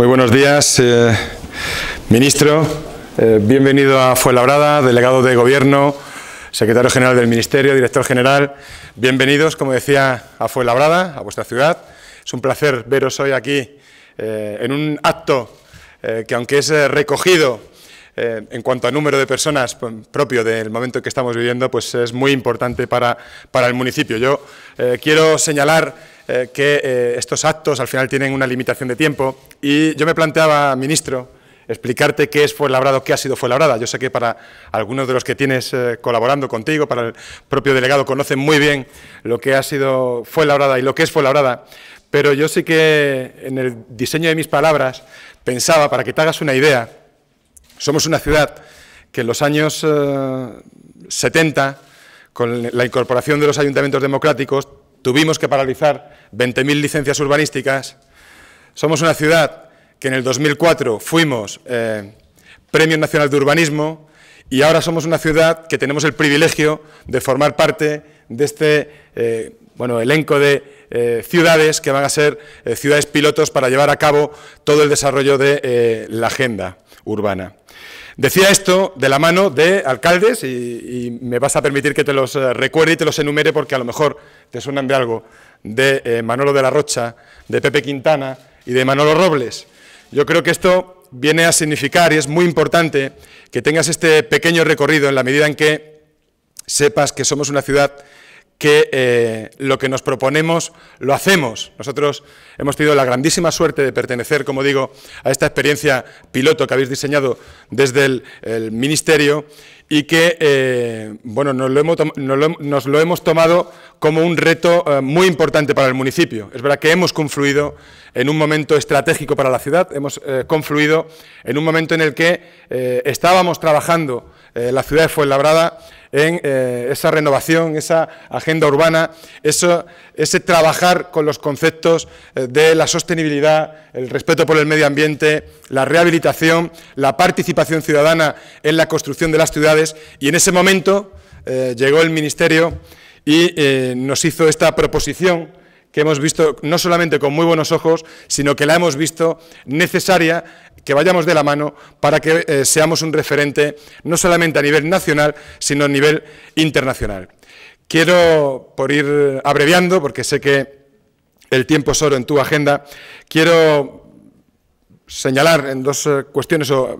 Muy buenos días, eh, ministro. Eh, bienvenido a Fuenlabrada, delegado de Gobierno, secretario general del Ministerio, director general. Bienvenidos, como decía, a Fuenlabrada, a vuestra ciudad. Es un placer veros hoy aquí eh, en un acto que, aunque es recogido en cuanto a número de personas pues, propio del momento que estamos viviendo, pues es muy importante para, para el municipio. Yo quiero señalar eh, que eh, estos actos al final tienen una limitación de tiempo y yo me planteaba, ministro, explicarte qué es Fuenlabrada qué ha sido Fuenlabrada. Yo sé que para algunos de los que tienes eh, colaborando contigo, para el propio delegado, conocen muy bien lo que ha sido Fuenlabrada y lo que es Fuenlabrada, pero yo sí que en el diseño de mis palabras pensaba, para que te hagas una idea, somos una ciudad que en los años 70, con la incorporación de los ayuntamientos democráticos, tuvimos que paralizar 20.000 licencias urbanísticas. Somos una ciudad que en el 2004 fuimos eh, Premio Nacional de Urbanismo y ahora somos una ciudad que tenemos el privilegio de formar parte de este eh, bueno, elenco de eh, ciudades que van a ser ciudades pilotos para llevar a cabo todo el desarrollo de la agenda urbana. Decía esto de la mano de alcaldes y, me vas a permitir que te los eh, recuerde y te los enumere porque a lo mejor te suenan de algo, de eh, Manolo de la Rocha, de Pepe Quintana y de Manolo Robles. Yo creo que esto viene a significar y es muy importante que tengas este pequeño recorrido en la medida en que sepas que somos una ciudad que eh, lo que nos proponemos lo hacemos. Nosotros hemos tenido la grandísima suerte de pertenecer, como digo, a esta experiencia piloto que habéis diseñado desde el, Ministerio y que eh, bueno, nos lo, hemos, tomado como un reto eh, muy importante para el municipio. Es verdad que hemos confluido en un momento estratégico para la ciudad, hemos confluido en un momento en el que estábamos trabajando la ciudad de Fuenlabrada en eh, esa renovación, esa agenda urbana, eso, ese trabajar con los conceptos eh, de la sostenibilidad, el respeto por el medio ambiente, la rehabilitación, la participación ciudadana en la construcción de las ciudades. Y en ese momento eh, llegó el Ministerio y nos hizo esta proposición que hemos visto no solamente con muy buenos ojos, sino que la hemos visto necesaria, que vayamos de la mano para que eh, seamos un referente no solamente a nivel nacional, sino a nivel internacional. Quiero, por ir eh, abreviando, porque sé que el tiempo es oro en tu agenda, quiero señalar en dos eh, cuestiones o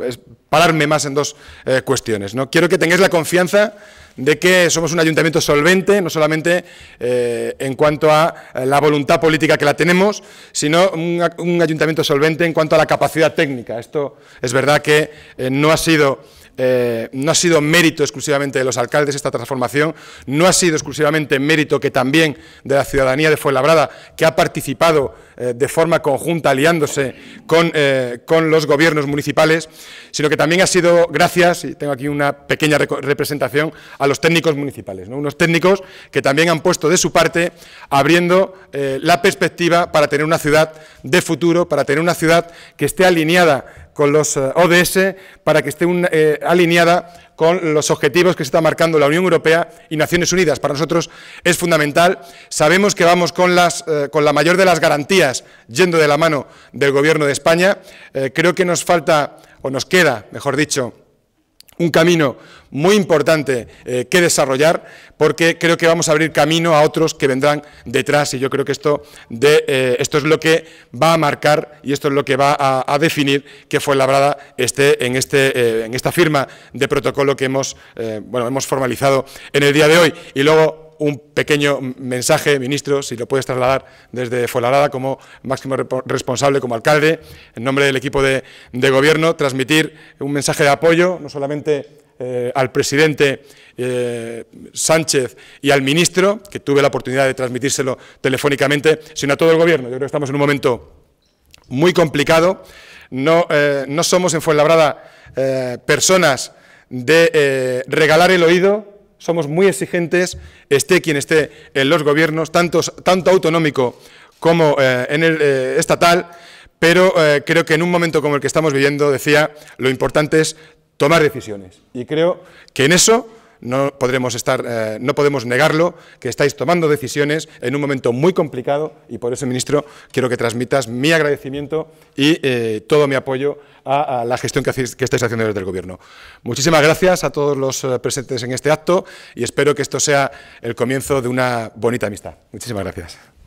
pararme más en dos eh, cuestiones. ¿no? Quiero que tengáis la confianza de que somos un ayuntamiento solvente, no solamente eh, en cuanto a la voluntad política que la tenemos, sino un, ayuntamiento solvente en cuanto a la capacidad técnica. Esto es verdad que no ha sido eh, no ha sido mérito exclusivamente de los alcaldes esta transformación, no ha sido exclusivamente mérito que también de la ciudadanía de Fuenlabrada, que ha participado eh, de forma conjunta, aliándose eh, con, los gobiernos municipales, sino que también ha sido gracias, y tengo aquí una pequeña representación, a los técnicos municipales, ¿no? unos técnicos que también han puesto de su parte, abriendo la perspectiva para tener una ciudad de futuro, para tener una ciudad que esté alineada con los ODS para que esté eh, alineada con los objetivos que se está marcando la Unión Europea y Naciones Unidas. Para nosotros es fundamental. Sabemos que vamos con, las, eh, con la mayor de las garantías yendo de la mano del Gobierno de España. Eh, creo que nos falta, o nos queda, mejor dicho, un camino muy importante eh, que desarrollar, porque creo que vamos a abrir camino a otros que vendrán detrás. Y yo creo que esto, eh, esto es lo que va a marcar y esto es lo que va a, definir que labrada este en, este, eh, en esta firma de protocolo que hemos, bueno, hemos formalizado en el día de hoy. Y luego un pequeño mensaje, ministro, si lo puedes trasladar desde Fuenlabrada como máximo responsable, como alcalde, en nombre del equipo de, gobierno, transmitir un mensaje de apoyo, no solamente eh, al presidente eh, Sánchez y al ministro, que tuve la oportunidad de transmitírselo telefónicamente, sino a todo el gobierno. Yo creo que estamos en un momento muy complicado. No, eh, no somos en Fuenlabrada personas de regalar el oído somos muy exigentes, esté quien esté en los gobiernos, tanto, tanto autonómico como eh, en el eh, estatal, pero eh, creo que en un momento como el que estamos viviendo, decía, lo importante es tomar decisiones. Y creo que en eso no, podremos estar, eh, no podemos negarlo, que estáis tomando decisiones en un momento muy complicado y por eso, ministro, quiero que transmitas mi agradecimiento y eh, todo mi apoyo a, la gestión que, que, estáis haciendo desde el Gobierno. Muchísimas gracias a todos los eh, presentes en este acto y espero que esto sea el comienzo de una bonita amistad. Muchísimas gracias.